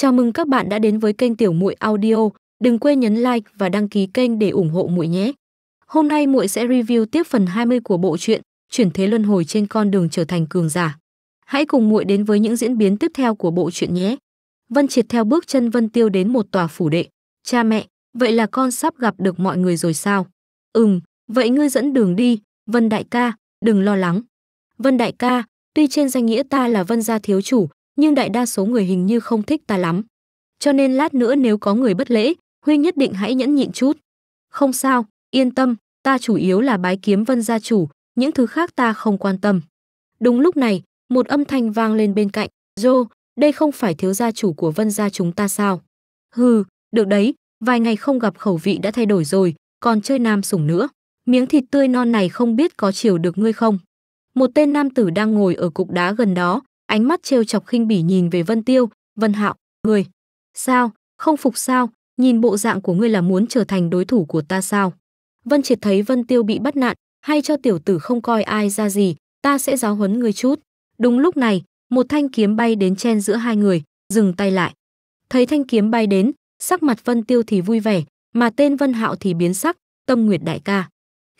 Chào mừng các bạn đã đến với kênh Tiểu Muội Audio. Đừng quên nhấn like và đăng ký kênh để ủng hộ muội nhé. Hôm nay muội sẽ review tiếp phần 20 của bộ truyện Chuyển thế luân hồi trên con đường trở thành cường giả. Hãy cùng muội đến với những diễn biến tiếp theo của bộ truyện nhé. Vân Triệt theo bước chân Vân Tiêu đến một tòa phủ đệ. Cha mẹ, vậy là con sắp gặp được mọi người rồi sao? Ừm, vậy ngươi dẫn đường đi, Vân đại ca, đừng lo lắng. Vân đại ca, tuy trên danh nghĩa ta là Vân gia thiếu chủ, nhưng đại đa số người hình như không thích ta lắm. Cho nên lát nữa nếu có người bất lễ, Huy nhất định hãy nhẫn nhịn chút. Không sao, yên tâm, ta chủ yếu là bái kiếm vân gia chủ, những thứ khác ta không quan tâm. Đúng lúc này, một âm thanh vang lên bên cạnh, Joe, đây không phải thiếu gia chủ của vân gia chúng ta sao? Hừ, được đấy, vài ngày không gặp khẩu vị đã thay đổi rồi, còn chơi nam sủng nữa. Miếng thịt tươi non này không biết có chiều được ngươi không? Một tên nam tử đang ngồi ở cục đá gần đó, ánh mắt trêu chọc khinh bỉ nhìn về Vân Tiêu, "Vân Hạo, ngươi sao, không phục sao? Nhìn bộ dạng của ngươi là muốn trở thành đối thủ của ta sao?" Vân Triệt thấy Vân Tiêu bị bắt nạn, hay cho tiểu tử không coi ai ra gì, ta sẽ giáo huấn ngươi chút. Đúng lúc này, một thanh kiếm bay đến chen giữa hai người, dừng tay lại. Thấy thanh kiếm bay đến, sắc mặt Vân Tiêu thì vui vẻ, mà tên Vân Hạo thì biến sắc, Tâm Nguyệt đại ca.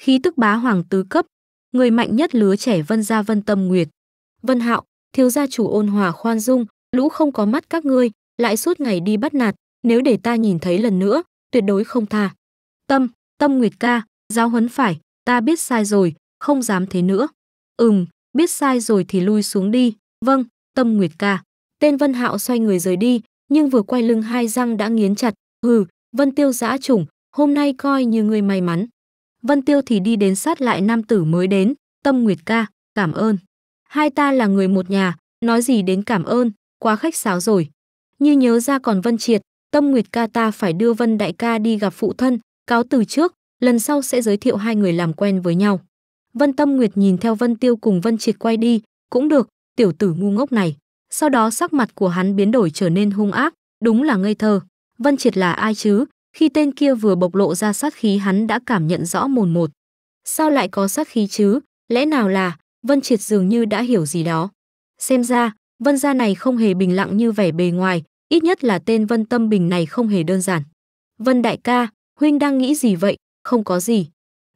Khí tức bá hoàng tứ cấp, người mạnh nhất lứa trẻ Vân gia Vân Tâm Nguyệt. Vân Hạo, thiếu gia chủ ôn hòa khoan dung, lũ không có mắt các ngươi, lại suốt ngày đi bắt nạt, nếu để ta nhìn thấy lần nữa, tuyệt đối không tha. Tâm, Tâm Nguyệt ca, giáo huấn phải, ta biết sai rồi, không dám thế nữa. Ừm, biết sai rồi thì lui xuống đi, vâng, Tâm Nguyệt ca. Tên Vân Hạo xoay người rời đi, nhưng vừa quay lưng hai răng đã nghiến chặt, hừ, Vân Tiêu giã chủng, hôm nay coi như người may mắn. Vân Tiêu thì đi đến sát lại nam tử mới đến, Tâm Nguyệt ca, cảm ơn hai ta là người một nhà, nói gì đến cảm ơn, quá khách sáo rồi. Như nhớ ra còn Vân Triệt, Tâm Nguyệt ca ta phải đưa Vân Đại ca đi gặp phụ thân, cáo từ trước, lần sau sẽ giới thiệu hai người làm quen với nhau. Vân Tâm Nguyệt nhìn theo Vân Tiêu cùng Vân Triệt quay đi, cũng được, tiểu tử ngu ngốc này. Sau đó sắc mặt của hắn biến đổi trở nên hung ác, đúng là ngây thơ. Vân Triệt là ai chứ? Khi tên kia vừa bộc lộ ra sát khí hắn đã cảm nhận rõ mồn một. Sao lại có sát khí chứ? Lẽ nào là Vân Triệt dường như đã hiểu gì đó. Xem ra, Vân gia này không hề bình lặng như vẻ bề ngoài, ít nhất là tên Vân Tâm Bình này không hề đơn giản. Vân đại ca, huynh đang nghĩ gì vậy? Không có gì.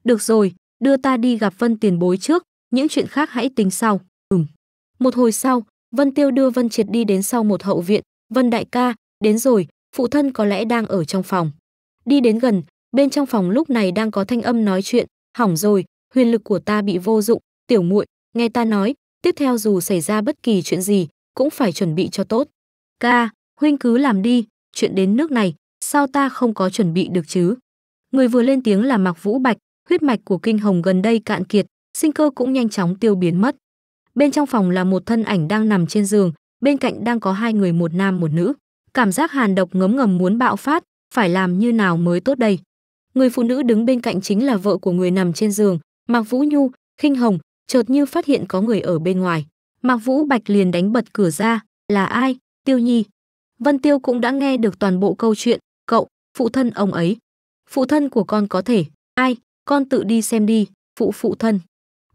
Được rồi, đưa ta đi gặp Vân tiền bối trước, những chuyện khác hãy tính sau. Ừm. Một hồi sau, Vân Tiêu đưa Vân Triệt đi đến sau một hậu viện. Vân đại ca, đến rồi, phụ thân có lẽ đang ở trong phòng. Đi đến gần, bên trong phòng lúc này đang có thanh âm nói chuyện, hỏng rồi, huyền lực của ta bị vô dụng, tiểu muội, Nghe ta nói, tiếp theo dù xảy ra bất kỳ chuyện gì, cũng phải chuẩn bị cho tốt. Ca, huynh cứ làm đi, chuyện đến nước này, sao ta không có chuẩn bị được chứ? Người vừa lên tiếng là Mạc Vũ Bạch, huyết mạch của kinh hồng gần đây cạn kiệt, sinh cơ cũng nhanh chóng tiêu biến mất. Bên trong phòng là một thân ảnh đang nằm trên giường, bên cạnh đang có hai người một nam một nữ. Cảm giác hàn độc ngấm ngầm muốn bạo phát, phải làm như nào mới tốt đây. Người phụ nữ đứng bên cạnh chính là vợ của người nằm trên giường, Mạc Vũ Nhu, Kinh hồng, chợt như phát hiện có người ở bên ngoài. Mạc Vũ Bạch liền đánh bật cửa ra, là ai? Tiêu Nhi. Vân Tiêu cũng đã nghe được toàn bộ câu chuyện, cậu, phụ thân ông ấy. Phụ thân của con có thể, ai, con tự đi xem đi, phụ phụ thân.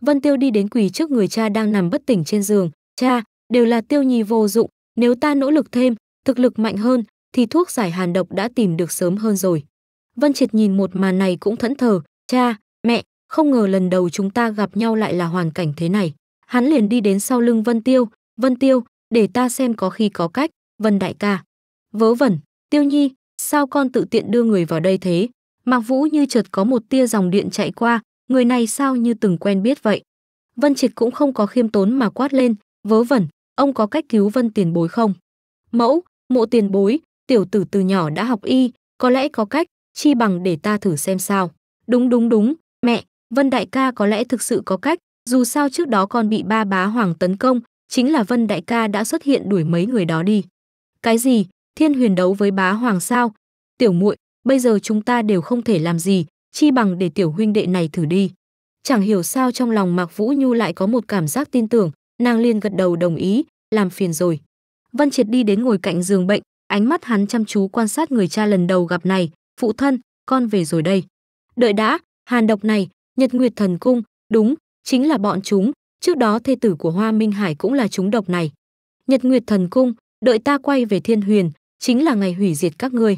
Vân Tiêu đi đến quỳ trước người cha đang nằm bất tỉnh trên giường, cha, đều là Tiêu Nhi vô dụng, nếu ta nỗ lực thêm, thực lực mạnh hơn, thì thuốc giải hàn độc đã tìm được sớm hơn rồi. Vân Triệt nhìn một màn này cũng thẫn thờ, cha, mẹ, không ngờ lần đầu chúng ta gặp nhau lại là hoàn cảnh thế này. Hắn liền đi đến sau lưng Vân Tiêu, Vân Tiêu, để ta xem có khi có cách, Vân Đại ca. Vớ vẩn, Tiêu Nhi, sao con tự tiện đưa người vào đây thế? Mạc Vũ như chợt có một tia dòng điện chạy qua, người này sao như từng quen biết vậy? Vân Triệt cũng không có khiêm tốn mà quát lên, vớ vẩn, ông có cách cứu Vân tiền bối không? Mẫu, mộ tiền bối, tiểu tử từ nhỏ đã học y, có lẽ có cách, chi bằng để ta thử xem sao. Đúng đúng đúng, mẹ, Vân Đại ca có lẽ thực sự có cách, dù sao trước đó còn bị ba bá hoàng tấn công, chính là Vân Đại ca đã xuất hiện đuổi mấy người đó đi. Cái gì? Thiên huyền đấu với bá hoàng sao? Tiểu muội, bây giờ chúng ta đều không thể làm gì, chi bằng để tiểu huynh đệ này thử đi. Chẳng hiểu sao trong lòng Mạc Vũ Nhu lại có một cảm giác tin tưởng, nàng liền gật đầu đồng ý, làm phiền rồi. Vân Triệt đi đến ngồi cạnh giường bệnh, ánh mắt hắn chăm chú quan sát người cha lần đầu gặp này, phụ thân, con về rồi đây. Đợi đã, hàn độc này, Nhật Nguyệt Thần Cung, đúng, chính là bọn chúng, trước đó thê tử của Hoa Minh Hải cũng là chúng độc này. Nhật Nguyệt Thần Cung, đợi ta quay về Thiên Huyền, chính là ngày hủy diệt các ngươi.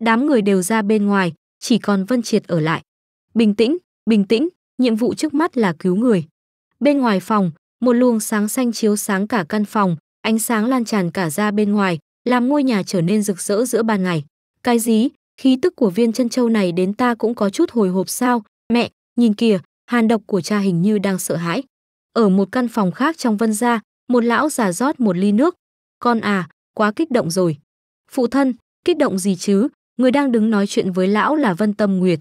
Đám người đều ra bên ngoài, chỉ còn Vân Triệt ở lại. Bình tĩnh, bình tĩnh, nhiệm vụ trước mắt là cứu người. Bên ngoài phòng, một luồng sáng xanh chiếu sáng cả căn phòng, ánh sáng lan tràn cả ra bên ngoài, làm ngôi nhà trở nên rực rỡ giữa ban ngày. Cái gì? Khí tức của viên chân châu này đến ta cũng có chút hồi hộp sao? Mẹ, Nhìn kìa, hàn độc của cha hình như đang sợ hãi. Ở một căn phòng khác trong vân gia, một lão già rót một ly nước. Con à, quá kích động rồi. Phụ thân, kích động gì chứ, người đang đứng nói chuyện với lão là Vân Tâm Nguyệt.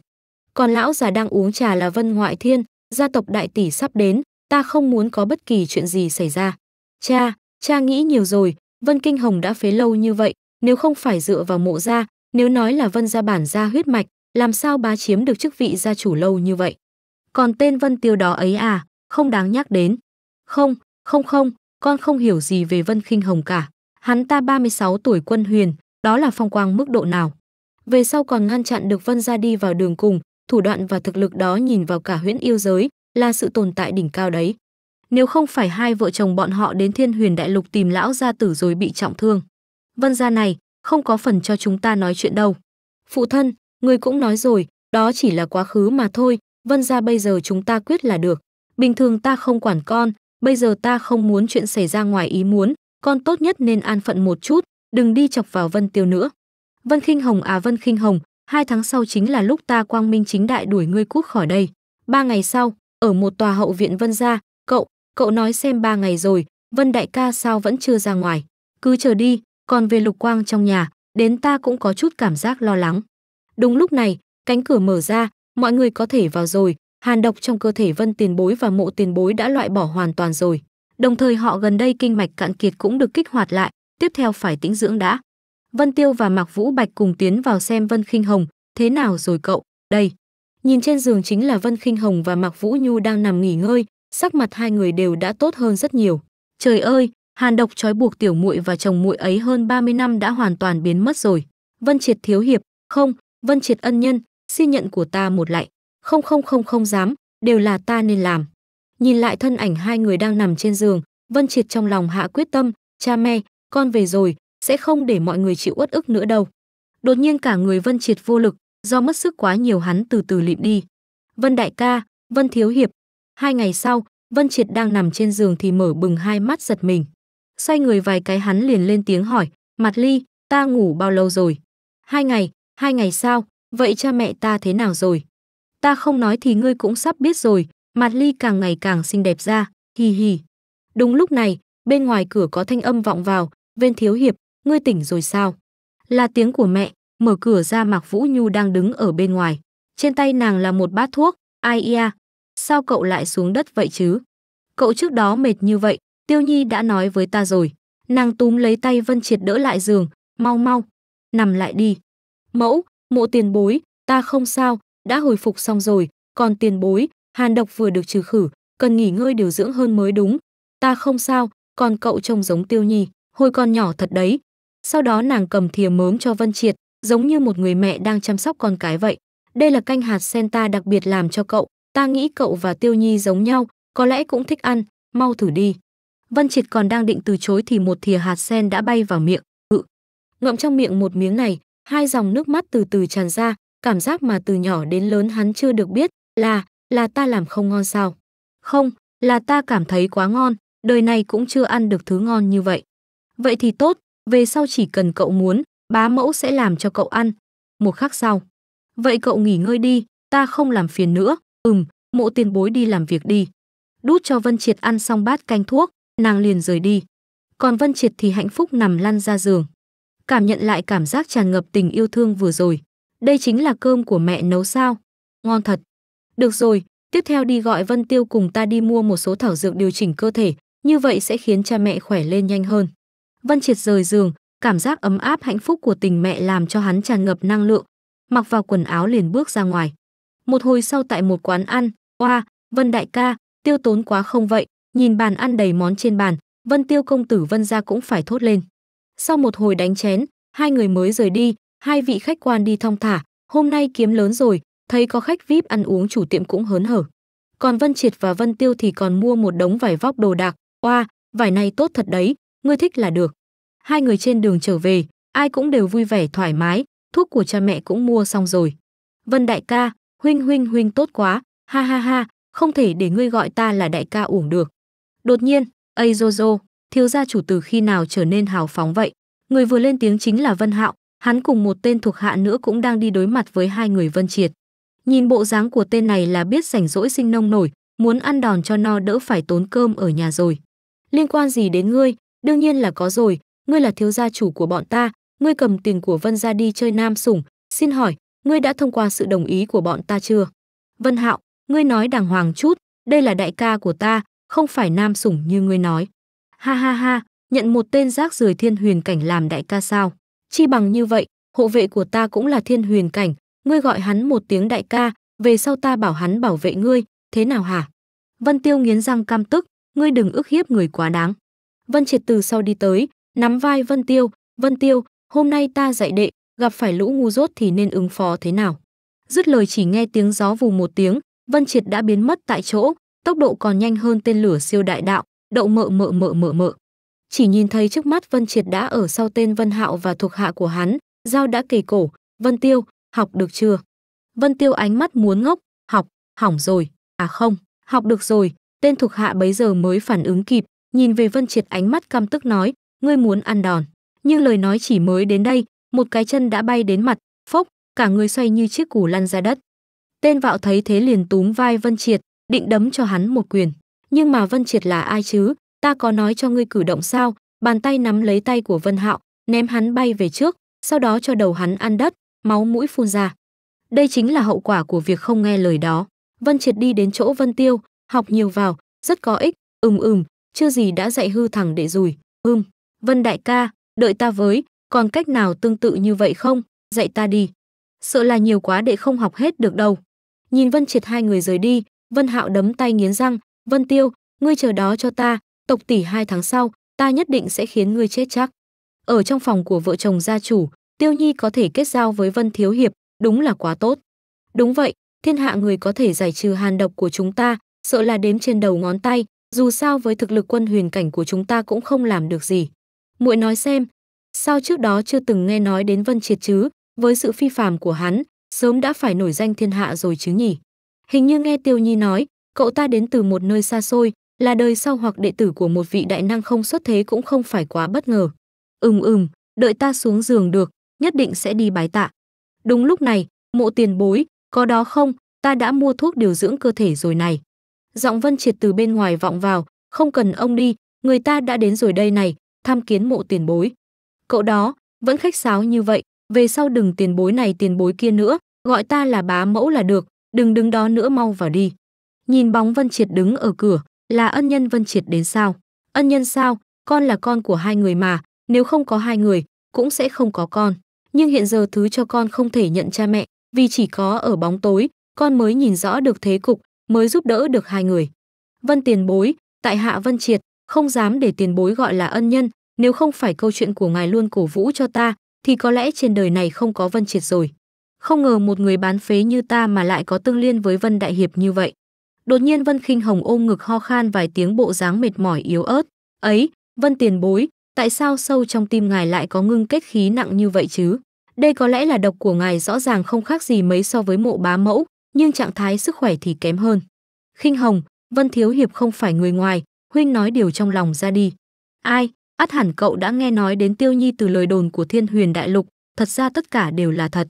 Còn lão già đang uống trà là Vân Ngoại Thiên, gia tộc đại tỷ sắp đến, ta không muốn có bất kỳ chuyện gì xảy ra. Cha, cha nghĩ nhiều rồi, Vân Kinh Hồng đã phế lâu như vậy, nếu không phải dựa vào mộ gia, nếu nói là Vân gia bản gia huyết mạch, làm sao bá chiếm được chức vị gia chủ lâu như vậy. Còn tên Vân Tiêu đó ấy à, không đáng nhắc đến. Không, không không, con không hiểu gì về Vân kinh Hồng cả. Hắn ta 36 tuổi quân huyền, đó là phong quang mức độ nào. Về sau còn ngăn chặn được Vân ra đi vào đường cùng, thủ đoạn và thực lực đó nhìn vào cả huyễn yêu giới, là sự tồn tại đỉnh cao đấy. Nếu không phải hai vợ chồng bọn họ đến thiên huyền đại lục tìm lão gia tử rồi bị trọng thương. Vân gia này, không có phần cho chúng ta nói chuyện đâu. Phụ thân, người cũng nói rồi, đó chỉ là quá khứ mà thôi, Vân ra bây giờ chúng ta quyết là được. Bình thường ta không quản con, bây giờ ta không muốn chuyện xảy ra ngoài ý muốn, con tốt nhất nên an phận một chút, đừng đi chọc vào Vân Tiêu nữa. Vân Khinh Hồng à Vân Khinh Hồng, hai tháng sau chính là lúc ta quang minh chính đại đuổi ngươi cút khỏi đây. Ba ngày sau, ở một tòa hậu viện Vân gia, cậu, cậu nói xem ba ngày rồi, Vân đại ca sao vẫn chưa ra ngoài. Cứ chờ đi, còn về lục quang trong nhà, đến ta cũng có chút cảm giác lo lắng. Đúng lúc này, cánh cửa mở ra, mọi người có thể vào rồi, hàn độc trong cơ thể vân tiền bối và mộ tiền bối đã loại bỏ hoàn toàn rồi. Đồng thời họ gần đây kinh mạch cạn kiệt cũng được kích hoạt lại, tiếp theo phải tĩnh dưỡng đã. Vân Tiêu và Mạc Vũ Bạch cùng tiến vào xem Vân Khinh Hồng, thế nào rồi cậu? Đây. Nhìn trên giường chính là Vân Khinh Hồng và Mạc Vũ Nhu đang nằm nghỉ ngơi, sắc mặt hai người đều đã tốt hơn rất nhiều. Trời ơi, hàn độc trói buộc tiểu muội và chồng muội ấy hơn 30 năm đã hoàn toàn biến mất rồi. Vân Triệt thiếu hiệp, không, Vân Triệt ân nhân, xin nhận của ta một lại không không không không dám, đều là ta nên làm. Nhìn lại thân ảnh hai người đang nằm trên giường, Vân Triệt trong lòng hạ quyết tâm, cha mẹ, con về rồi, sẽ không để mọi người chịu uất ức nữa đâu. Đột nhiên cả người Vân Triệt vô lực, do mất sức quá nhiều hắn từ từ lịm đi. Vân đại ca, Vân thiếu hiệp. Hai ngày sau, Vân Triệt đang nằm trên giường thì mở bừng hai mắt giật mình. Xoay người vài cái hắn liền lên tiếng hỏi, Mặt Ly, ta ngủ bao lâu rồi? Hai ngày, hai ngày sau Vậy cha mẹ ta thế nào rồi? Ta không nói thì ngươi cũng sắp biết rồi, mặt Ly càng ngày càng xinh đẹp ra, hì hì. Đúng lúc này, bên ngoài cửa có thanh âm vọng vào, "Viên thiếu hiệp, ngươi tỉnh rồi sao?" Là tiếng của mẹ, mở cửa ra mặc Vũ Nhu đang đứng ở bên ngoài. Trên tay nàng là một bát thuốc, "Ai ia, sao cậu lại xuống đất vậy chứ? Cậu trước đó mệt như vậy, Tiêu Nhi đã nói với ta rồi." Nàng túm lấy tay Vân Triệt đỡ lại giường, "Mau mau, nằm lại đi." Mẫu, Mộ tiền bối, ta không sao, đã hồi phục xong rồi, còn tiền bối, hàn độc vừa được trừ khử, cần nghỉ ngơi điều dưỡng hơn mới đúng. Ta không sao, còn cậu trông giống tiêu nhi, hồi còn nhỏ thật đấy. Sau đó nàng cầm thìa mớm cho Vân Triệt, giống như một người mẹ đang chăm sóc con cái vậy. Đây là canh hạt sen ta đặc biệt làm cho cậu, ta nghĩ cậu và tiêu nhi giống nhau, có lẽ cũng thích ăn, mau thử đi. Vân Triệt còn đang định từ chối thì một thìa hạt sen đã bay vào miệng, ừ. Ngậm trong miệng một miếng này, hai dòng nước mắt từ từ tràn ra, cảm giác mà từ nhỏ đến lớn hắn chưa được biết là, là ta làm không ngon sao. Không, là ta cảm thấy quá ngon, đời này cũng chưa ăn được thứ ngon như vậy. Vậy thì tốt, về sau chỉ cần cậu muốn, bá mẫu sẽ làm cho cậu ăn. Một khắc sau. Vậy cậu nghỉ ngơi đi, ta không làm phiền nữa. Ừm, mộ tiền bối đi làm việc đi. Đút cho Vân Triệt ăn xong bát canh thuốc, nàng liền rời đi. Còn Vân Triệt thì hạnh phúc nằm lăn ra giường cảm nhận lại cảm giác tràn ngập tình yêu thương vừa rồi. Đây chính là cơm của mẹ nấu sao? Ngon thật. Được rồi, tiếp theo đi gọi Vân Tiêu cùng ta đi mua một số thảo dược điều chỉnh cơ thể, như vậy sẽ khiến cha mẹ khỏe lên nhanh hơn. Vân Triệt rời giường, cảm giác ấm áp hạnh phúc của tình mẹ làm cho hắn tràn ngập năng lượng, mặc vào quần áo liền bước ra ngoài. Một hồi sau tại một quán ăn, oa, Vân đại ca, tiêu tốn quá không vậy, nhìn bàn ăn đầy món trên bàn, Vân Tiêu công tử Vân gia cũng phải thốt lên. Sau một hồi đánh chén, hai người mới rời đi, hai vị khách quan đi thong thả, hôm nay kiếm lớn rồi, thấy có khách VIP ăn uống chủ tiệm cũng hớn hở. Còn Vân Triệt và Vân Tiêu thì còn mua một đống vải vóc đồ đạc, oa, vải này tốt thật đấy, ngươi thích là được. Hai người trên đường trở về, ai cũng đều vui vẻ thoải mái, thuốc của cha mẹ cũng mua xong rồi. Vân đại ca, huynh huynh huynh tốt quá, ha ha ha, không thể để ngươi gọi ta là đại ca uổng được. Đột nhiên, ây Jojo, thiếu gia chủ từ khi nào trở nên hào phóng vậy? Người vừa lên tiếng chính là Vân Hạo, hắn cùng một tên thuộc hạ nữa cũng đang đi đối mặt với hai người Vân Triệt. Nhìn bộ dáng của tên này là biết rảnh rỗi sinh nông nổi, muốn ăn đòn cho no đỡ phải tốn cơm ở nhà rồi. Liên quan gì đến ngươi? Đương nhiên là có rồi, ngươi là thiếu gia chủ của bọn ta, ngươi cầm tiền của Vân gia đi chơi nam sủng, xin hỏi, ngươi đã thông qua sự đồng ý của bọn ta chưa? Vân Hạo, ngươi nói đàng hoàng chút, đây là đại ca của ta, không phải nam sủng như ngươi nói. Ha ha ha, nhận một tên rác rưởi thiên huyền cảnh làm đại ca sao? Chi bằng như vậy, hộ vệ của ta cũng là thiên huyền cảnh, ngươi gọi hắn một tiếng đại ca, về sau ta bảo hắn bảo vệ ngươi, thế nào hả? Vân Tiêu nghiến răng cam tức, ngươi đừng ức hiếp người quá đáng. Vân Triệt từ sau đi tới, nắm vai Vân Tiêu, Vân Tiêu, hôm nay ta dạy đệ, gặp phải lũ ngu dốt thì nên ứng phó thế nào? Dứt lời chỉ nghe tiếng gió vù một tiếng, Vân Triệt đã biến mất tại chỗ, tốc độ còn nhanh hơn tên lửa siêu đại đạo, đậu mợ mợ mợ mợ mợ. Chỉ nhìn thấy trước mắt Vân Triệt đã ở sau tên Vân Hạo và thuộc hạ của hắn, dao đã kề cổ, Vân Tiêu, học được chưa? Vân Tiêu ánh mắt muốn ngốc, học, hỏng rồi, à không, học được rồi, tên thuộc hạ bấy giờ mới phản ứng kịp, nhìn về Vân Triệt ánh mắt căm tức nói, ngươi muốn ăn đòn. Nhưng lời nói chỉ mới đến đây, một cái chân đã bay đến mặt, phốc, cả người xoay như chiếc củ lăn ra đất. Tên vạo thấy thế liền túm vai Vân Triệt, định đấm cho hắn một quyền nhưng mà Vân Triệt là ai chứ, ta có nói cho ngươi cử động sao? Bàn tay nắm lấy tay của Vân Hạo, ném hắn bay về trước, sau đó cho đầu hắn ăn đất, máu mũi phun ra. Đây chính là hậu quả của việc không nghe lời đó. Vân Triệt đi đến chỗ Vân Tiêu, học nhiều vào, rất có ích, ừm ừm, chưa gì đã dạy hư thẳng để rùi, ừm. Vân đại ca, đợi ta với, còn cách nào tương tự như vậy không, dạy ta đi. Sợ là nhiều quá để không học hết được đâu. Nhìn Vân Triệt hai người rời đi, Vân Hạo đấm tay nghiến răng, Vân Tiêu, ngươi chờ đó cho ta, tộc tỷ hai tháng sau, ta nhất định sẽ khiến ngươi chết chắc. Ở trong phòng của vợ chồng gia chủ, Tiêu Nhi có thể kết giao với Vân Thiếu Hiệp, đúng là quá tốt. Đúng vậy, thiên hạ người có thể giải trừ hàn độc của chúng ta, sợ là đếm trên đầu ngón tay, dù sao với thực lực quân huyền cảnh của chúng ta cũng không làm được gì. Muội nói xem, sao trước đó chưa từng nghe nói đến Vân Triệt chứ, với sự phi phàm của hắn, sớm đã phải nổi danh thiên hạ rồi chứ nhỉ? Hình như nghe Tiêu Nhi nói, Cậu ta đến từ một nơi xa xôi, là đời sau hoặc đệ tử của một vị đại năng không xuất thế cũng không phải quá bất ngờ. Ừm ừm, đợi ta xuống giường được, nhất định sẽ đi bái tạ. Đúng lúc này, mộ tiền bối, có đó không, ta đã mua thuốc điều dưỡng cơ thể rồi này. Giọng Vân Triệt từ bên ngoài vọng vào, không cần ông đi, người ta đã đến rồi đây này, tham kiến mộ tiền bối. Cậu đó, vẫn khách sáo như vậy, về sau đừng tiền bối này tiền bối kia nữa, gọi ta là bá mẫu là được, đừng đứng đó nữa mau vào đi. Nhìn bóng Vân Triệt đứng ở cửa, là ân nhân Vân Triệt đến sao? Ân nhân sao? Con là con của hai người mà, nếu không có hai người, cũng sẽ không có con. Nhưng hiện giờ thứ cho con không thể nhận cha mẹ, vì chỉ có ở bóng tối, con mới nhìn rõ được thế cục, mới giúp đỡ được hai người. Vân tiền bối, tại hạ Vân Triệt, không dám để tiền bối gọi là ân nhân, nếu không phải câu chuyện của ngài luôn cổ vũ cho ta, thì có lẽ trên đời này không có Vân Triệt rồi. Không ngờ một người bán phế như ta mà lại có tương liên với Vân Đại Hiệp như vậy. Đột nhiên Vân Khinh Hồng ôm ngực ho khan vài tiếng bộ dáng mệt mỏi yếu ớt. "Ấy, Vân tiền bối, tại sao sâu trong tim ngài lại có ngưng kết khí nặng như vậy chứ? Đây có lẽ là độc của ngài rõ ràng không khác gì mấy so với mộ bá mẫu, nhưng trạng thái sức khỏe thì kém hơn." "Khinh Hồng, Vân thiếu hiệp không phải người ngoài, huynh nói điều trong lòng ra đi." "Ai, ắt hẳn cậu đã nghe nói đến Tiêu Nhi từ lời đồn của Thiên Huyền Đại Lục, thật ra tất cả đều là thật."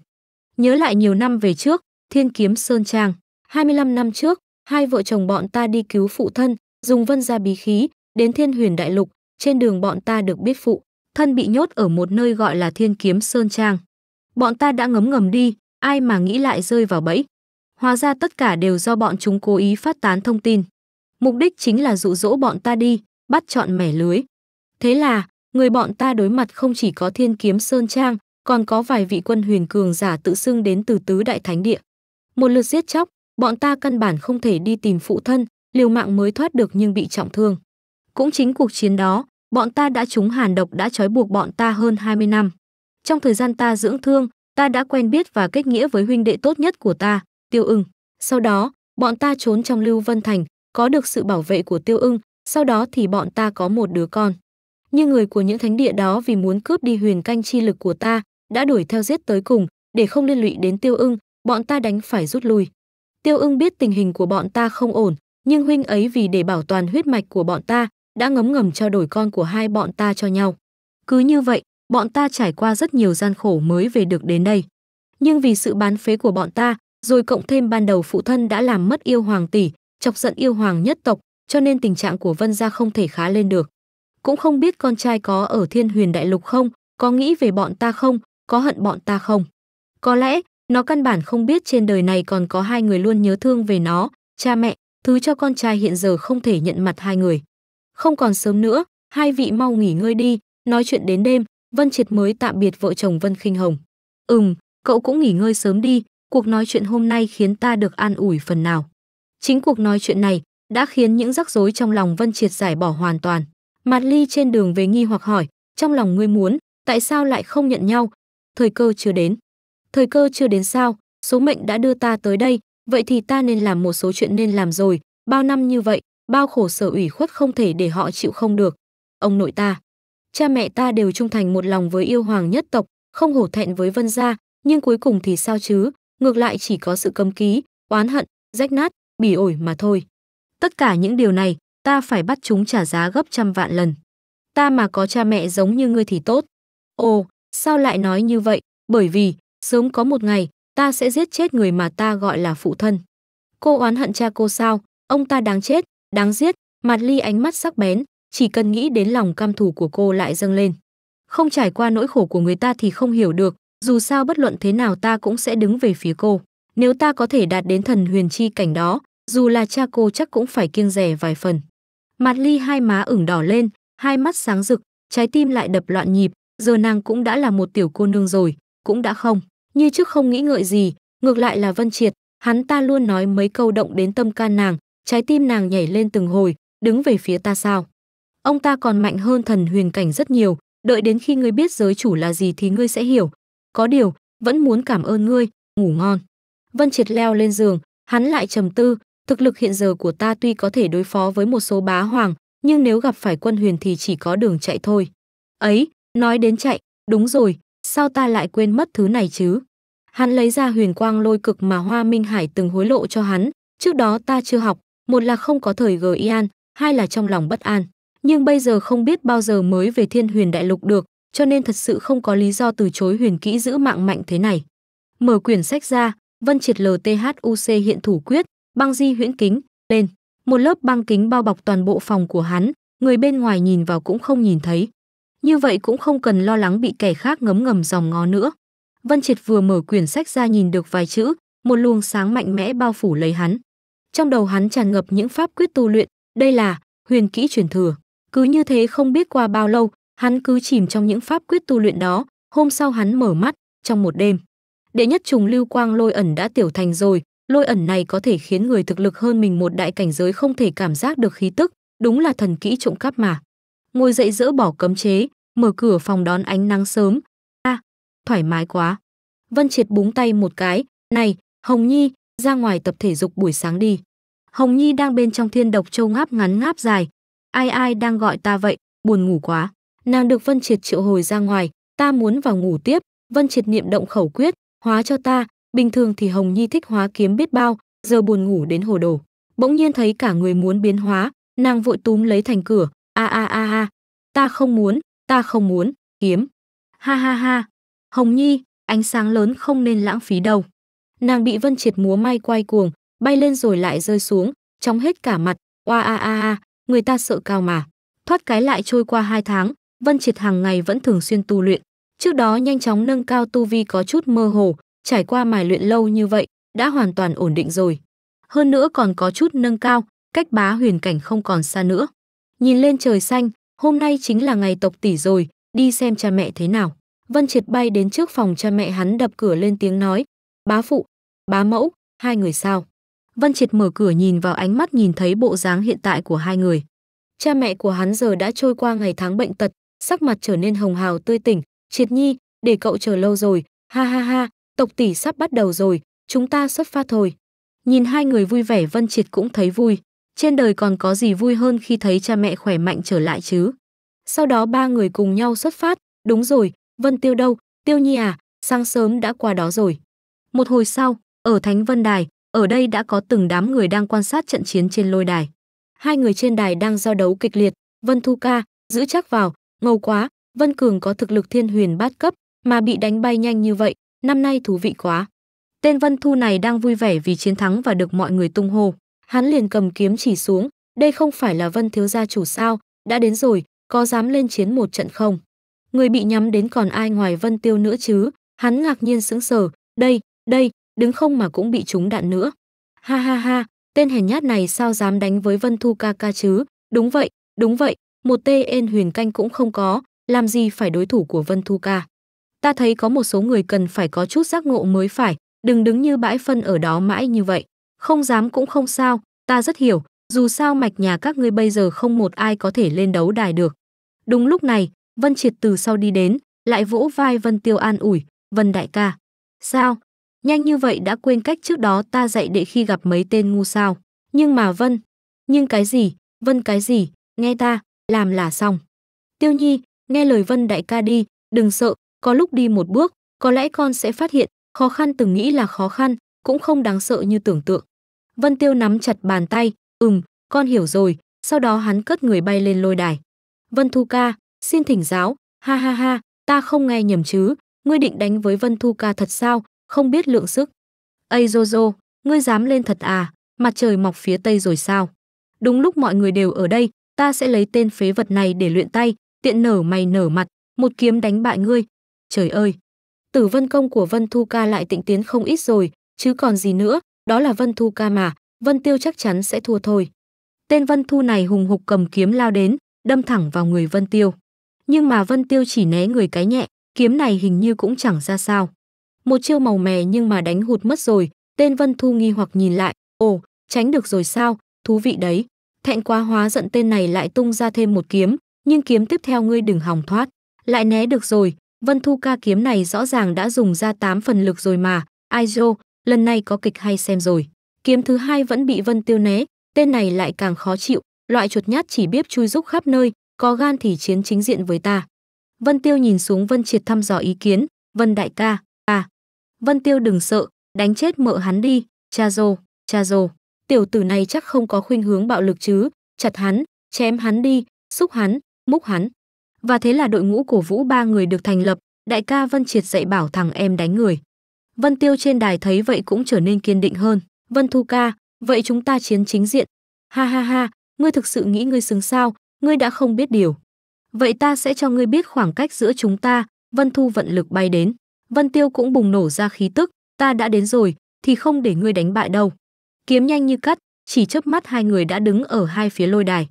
Nhớ lại nhiều năm về trước, Thiên Kiếm Sơn Trang, 25 năm trước, Hai vợ chồng bọn ta đi cứu phụ thân, dùng vân ra bí khí, đến thiên huyền đại lục, trên đường bọn ta được biết phụ, thân bị nhốt ở một nơi gọi là thiên kiếm sơn trang. Bọn ta đã ngấm ngầm đi, ai mà nghĩ lại rơi vào bẫy. Hóa ra tất cả đều do bọn chúng cố ý phát tán thông tin. Mục đích chính là dụ dỗ bọn ta đi, bắt chọn mẻ lưới. Thế là, người bọn ta đối mặt không chỉ có thiên kiếm sơn trang, còn có vài vị quân huyền cường giả tự xưng đến từ tứ đại thánh địa. Một lượt giết chóc, bọn ta căn bản không thể đi tìm phụ thân, liều mạng mới thoát được nhưng bị trọng thương. Cũng chính cuộc chiến đó, bọn ta đã trúng hàn độc đã trói buộc bọn ta hơn 20 năm. Trong thời gian ta dưỡng thương, ta đã quen biết và kết nghĩa với huynh đệ tốt nhất của ta, Tiêu Ưng. Sau đó, bọn ta trốn trong Lưu Vân Thành, có được sự bảo vệ của Tiêu Ưng, sau đó thì bọn ta có một đứa con. Nhưng người của những thánh địa đó vì muốn cướp đi huyền canh chi lực của ta, đã đuổi theo giết tới cùng, để không liên lụy đến Tiêu Ưng, bọn ta đánh phải rút lui. Tiêu ưng biết tình hình của bọn ta không ổn, nhưng huynh ấy vì để bảo toàn huyết mạch của bọn ta, đã ngấm ngầm trao đổi con của hai bọn ta cho nhau. Cứ như vậy, bọn ta trải qua rất nhiều gian khổ mới về được đến đây. Nhưng vì sự bán phế của bọn ta, rồi cộng thêm ban đầu phụ thân đã làm mất yêu hoàng tỷ, chọc giận yêu hoàng nhất tộc, cho nên tình trạng của Vân gia không thể khá lên được. Cũng không biết con trai có ở Thiên Huyền Đại Lục không, có nghĩ về bọn ta không, có hận bọn ta không. Có lẽ, nó căn bản không biết trên đời này còn có hai người luôn nhớ thương về nó, cha mẹ, thứ cho con trai hiện giờ không thể nhận mặt hai người. Không còn sớm nữa, hai vị mau nghỉ ngơi đi, nói chuyện đến đêm, Vân Triệt mới tạm biệt vợ chồng Vân Khinh Hồng. Ừm, cậu cũng nghỉ ngơi sớm đi, cuộc nói chuyện hôm nay khiến ta được an ủi phần nào. Chính cuộc nói chuyện này đã khiến những rắc rối trong lòng Vân Triệt giải bỏ hoàn toàn. mặt Ly trên đường về nghi hoặc hỏi, trong lòng ngươi muốn, tại sao lại không nhận nhau? Thời cơ chưa đến thời cơ chưa đến sao, số mệnh đã đưa ta tới đây, vậy thì ta nên làm một số chuyện nên làm rồi, bao năm như vậy, bao khổ sở ủy khuất không thể để họ chịu không được. Ông nội ta, cha mẹ ta đều trung thành một lòng với yêu hoàng nhất tộc, không hổ thẹn với vân gia, nhưng cuối cùng thì sao chứ, ngược lại chỉ có sự cấm ký, oán hận, rách nát, bỉ ổi mà thôi. Tất cả những điều này, ta phải bắt chúng trả giá gấp trăm vạn lần. Ta mà có cha mẹ giống như ngươi thì tốt. Ồ, sao lại nói như vậy? Bởi vì, Sớm có một ngày, ta sẽ giết chết người mà ta gọi là phụ thân. Cô oán hận cha cô sao, ông ta đáng chết, đáng giết, mặt ly ánh mắt sắc bén, chỉ cần nghĩ đến lòng cam thù của cô lại dâng lên. Không trải qua nỗi khổ của người ta thì không hiểu được, dù sao bất luận thế nào ta cũng sẽ đứng về phía cô. Nếu ta có thể đạt đến thần huyền chi cảnh đó, dù là cha cô chắc cũng phải kiêng rẻ vài phần. Mặt ly hai má ửng đỏ lên, hai mắt sáng rực, trái tim lại đập loạn nhịp, giờ nàng cũng đã là một tiểu cô nương rồi, cũng đã không. Như trước không nghĩ ngợi gì, ngược lại là Vân Triệt, hắn ta luôn nói mấy câu động đến tâm can nàng, trái tim nàng nhảy lên từng hồi, đứng về phía ta sao. Ông ta còn mạnh hơn thần huyền cảnh rất nhiều, đợi đến khi ngươi biết giới chủ là gì thì ngươi sẽ hiểu. Có điều, vẫn muốn cảm ơn ngươi, ngủ ngon. Vân Triệt leo lên giường, hắn lại trầm tư, thực lực hiện giờ của ta tuy có thể đối phó với một số bá hoàng, nhưng nếu gặp phải quân huyền thì chỉ có đường chạy thôi. Ấy, nói đến chạy, đúng rồi, sao ta lại quên mất thứ này chứ? Hắn lấy ra huyền quang lôi cực mà Hoa Minh Hải từng hối lộ cho hắn, trước đó ta chưa học, một là không có thời Gian, hai là trong lòng bất an. Nhưng bây giờ không biết bao giờ mới về thiên huyền đại lục được, cho nên thật sự không có lý do từ chối huyền kỹ giữ mạng mạnh thế này. Mở quyển sách ra, Vân Triệt LTHUC hiện thủ quyết, băng di huyễn kính, lên. Một lớp băng kính bao bọc toàn bộ phòng của hắn, người bên ngoài nhìn vào cũng không nhìn thấy như vậy cũng không cần lo lắng bị kẻ khác ngấm ngầm dòng ngó nữa. Vân Triệt vừa mở quyển sách ra nhìn được vài chữ, một luồng sáng mạnh mẽ bao phủ lấy hắn. Trong đầu hắn tràn ngập những pháp quyết tu luyện, đây là huyền kỹ truyền thừa. Cứ như thế không biết qua bao lâu, hắn cứ chìm trong những pháp quyết tu luyện đó, hôm sau hắn mở mắt, trong một đêm. Đệ nhất trùng lưu quang lôi ẩn đã tiểu thành rồi, lôi ẩn này có thể khiến người thực lực hơn mình một đại cảnh giới không thể cảm giác được khí tức, đúng là thần kỹ trộm cắp mà ngồi dậy dỡ bỏ cấm chế, mở cửa phòng đón ánh nắng sớm. A, thoải mái quá. Vân Triệt búng tay một cái, "Này, Hồng Nhi, ra ngoài tập thể dục buổi sáng đi." Hồng Nhi đang bên trong thiên độc châu ngáp ngắn ngáp dài, "Ai ai đang gọi ta vậy, buồn ngủ quá." Nàng được Vân Triệt triệu hồi ra ngoài, "Ta muốn vào ngủ tiếp." Vân Triệt niệm động khẩu quyết, "Hóa cho ta." Bình thường thì Hồng Nhi thích hóa kiếm biết bao, giờ buồn ngủ đến hồ đồ. Bỗng nhiên thấy cả người muốn biến hóa, nàng vội túm lấy thành cửa, "A a a, Ta không muốn, ta không muốn, kiếm. Ha ha ha. Hồng Nhi, ánh sáng lớn không nên lãng phí đâu. Nàng bị Vân Triệt múa may quay cuồng, bay lên rồi lại rơi xuống, trong hết cả mặt, oa a a a, người ta sợ cao mà. Thoát cái lại trôi qua hai tháng, Vân Triệt hàng ngày vẫn thường xuyên tu luyện. Trước đó nhanh chóng nâng cao tu vi có chút mơ hồ, trải qua mài luyện lâu như vậy, đã hoàn toàn ổn định rồi. Hơn nữa còn có chút nâng cao, cách bá huyền cảnh không còn xa nữa. Nhìn lên trời xanh, Hôm nay chính là ngày tộc tỷ rồi, đi xem cha mẹ thế nào. Vân Triệt bay đến trước phòng cha mẹ hắn đập cửa lên tiếng nói, bá phụ, bá mẫu, hai người sao? Vân Triệt mở cửa nhìn vào ánh mắt nhìn thấy bộ dáng hiện tại của hai người. Cha mẹ của hắn giờ đã trôi qua ngày tháng bệnh tật, sắc mặt trở nên hồng hào tươi tỉnh. Triệt nhi, để cậu chờ lâu rồi, ha ha ha, tộc tỷ sắp bắt đầu rồi, chúng ta xuất phát thôi. Nhìn hai người vui vẻ Vân Triệt cũng thấy vui. Trên đời còn có gì vui hơn khi thấy cha mẹ khỏe mạnh trở lại chứ? Sau đó ba người cùng nhau xuất phát, đúng rồi, Vân Tiêu đâu, Tiêu Nhi à, sáng sớm đã qua đó rồi. Một hồi sau, ở Thánh Vân Đài, ở đây đã có từng đám người đang quan sát trận chiến trên lôi đài. Hai người trên đài đang giao đấu kịch liệt, Vân Thu Ca, giữ chắc vào, ngầu quá, Vân Cường có thực lực thiên huyền bát cấp, mà bị đánh bay nhanh như vậy, năm nay thú vị quá. Tên Vân Thu này đang vui vẻ vì chiến thắng và được mọi người tung hô hắn liền cầm kiếm chỉ xuống, đây không phải là Vân thiếu gia chủ sao, đã đến rồi, có dám lên chiến một trận không? Người bị nhắm đến còn ai ngoài Vân Tiêu nữa chứ? Hắn ngạc nhiên sững sờ, đây, đây, đứng không mà cũng bị trúng đạn nữa. Ha ha ha, tên hèn nhát này sao dám đánh với Vân Thu ca ca chứ? Đúng vậy, đúng vậy, một tên huyền canh cũng không có, làm gì phải đối thủ của Vân Thu ca. Ta thấy có một số người cần phải có chút giác ngộ mới phải, đừng đứng như bãi phân ở đó mãi như vậy không dám cũng không sao ta rất hiểu dù sao mạch nhà các ngươi bây giờ không một ai có thể lên đấu đài được đúng lúc này vân triệt từ sau đi đến lại vỗ vai vân tiêu an ủi vân đại ca sao nhanh như vậy đã quên cách trước đó ta dạy đệ khi gặp mấy tên ngu sao nhưng mà vân nhưng cái gì vân cái gì nghe ta làm là xong tiêu nhi nghe lời vân đại ca đi đừng sợ có lúc đi một bước có lẽ con sẽ phát hiện khó khăn từng nghĩ là khó khăn cũng không đáng sợ như tưởng tượng Vân Tiêu nắm chặt bàn tay, "Ừm, con hiểu rồi." Sau đó hắn cất người bay lên lôi đài. "Vân Thu ca, xin thỉnh giáo, ha ha ha, ta không nghe nhầm chứ, ngươi định đánh với Vân Thu ca thật sao, không biết lượng sức." "Ây Jojo, ngươi dám lên thật à, mặt trời mọc phía tây rồi sao?" Đúng lúc mọi người đều ở đây, ta sẽ lấy tên phế vật này để luyện tay, tiện nở mày nở mặt, một kiếm đánh bại ngươi. Trời ơi! Tử vân công của Vân Thu Ca lại tịnh tiến không ít rồi, chứ còn gì nữa, đó là Vân Thu ca mà, Vân Tiêu chắc chắn sẽ thua thôi. Tên Vân Thu này hùng hục cầm kiếm lao đến, đâm thẳng vào người Vân Tiêu. Nhưng mà Vân Tiêu chỉ né người cái nhẹ, kiếm này hình như cũng chẳng ra sao. Một chiêu màu mè nhưng mà đánh hụt mất rồi, tên Vân Thu nghi hoặc nhìn lại, ồ, tránh được rồi sao, thú vị đấy. Thẹn quá hóa giận tên này lại tung ra thêm một kiếm, nhưng kiếm tiếp theo ngươi đừng hòng thoát. Lại né được rồi, Vân Thu ca kiếm này rõ ràng đã dùng ra 8 phần lực rồi mà, ai dô, lần này có kịch hay xem rồi. Kiếm thứ hai vẫn bị Vân Tiêu né, tên này lại càng khó chịu, loại chuột nhát chỉ biết chui rúc khắp nơi, có gan thì chiến chính diện với ta. Vân Tiêu nhìn xuống Vân Triệt thăm dò ý kiến, Vân đại ca, à. Vân Tiêu đừng sợ, đánh chết mợ hắn đi, cha rồ, cha rồ. Tiểu tử này chắc không có khuynh hướng bạo lực chứ, chặt hắn, chém hắn đi, xúc hắn, múc hắn. Và thế là đội ngũ cổ vũ ba người được thành lập, đại ca Vân Triệt dạy bảo thằng em đánh người. Vân Tiêu trên đài thấy vậy cũng trở nên kiên định hơn. Vân Thu ca, vậy chúng ta chiến chính diện. Ha ha ha, ngươi thực sự nghĩ ngươi xứng sao, ngươi đã không biết điều. Vậy ta sẽ cho ngươi biết khoảng cách giữa chúng ta, Vân Thu vận lực bay đến. Vân Tiêu cũng bùng nổ ra khí tức, ta đã đến rồi, thì không để ngươi đánh bại đâu. Kiếm nhanh như cắt, chỉ chớp mắt hai người đã đứng ở hai phía lôi đài.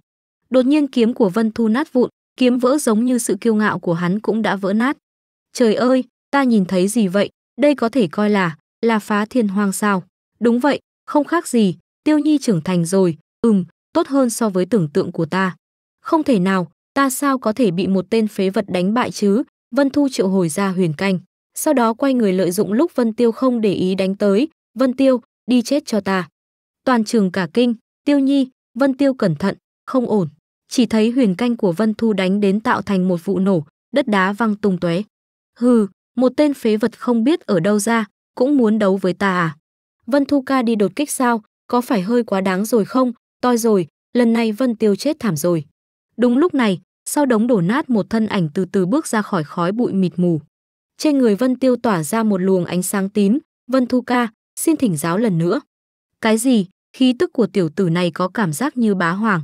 Đột nhiên kiếm của Vân Thu nát vụn, kiếm vỡ giống như sự kiêu ngạo của hắn cũng đã vỡ nát. Trời ơi, ta nhìn thấy gì vậy, đây có thể coi là là phá thiên hoang sao? Đúng vậy, không khác gì, Tiêu Nhi trưởng thành rồi, ừm, tốt hơn so với tưởng tượng của ta. Không thể nào, ta sao có thể bị một tên phế vật đánh bại chứ? Vân Thu triệu hồi ra huyền canh, sau đó quay người lợi dụng lúc Vân Tiêu không để ý đánh tới, "Vân Tiêu, đi chết cho ta." Toàn trường cả kinh, "Tiêu Nhi, Vân Tiêu cẩn thận, không ổn." Chỉ thấy huyền canh của Vân Thu đánh đến tạo thành một vụ nổ, đất đá văng tung tóe. "Hừ, một tên phế vật không biết ở đâu ra, cũng muốn đấu với ta à? Vân Thu Ca đi đột kích sao, có phải hơi quá đáng rồi không? Toi rồi, lần này Vân Tiêu chết thảm rồi. Đúng lúc này, sau đống đổ nát một thân ảnh từ từ bước ra khỏi khói bụi mịt mù. Trên người Vân Tiêu tỏa ra một luồng ánh sáng tím, Vân Thu Ca, xin thỉnh giáo lần nữa. Cái gì, khí tức của tiểu tử này có cảm giác như bá hoàng.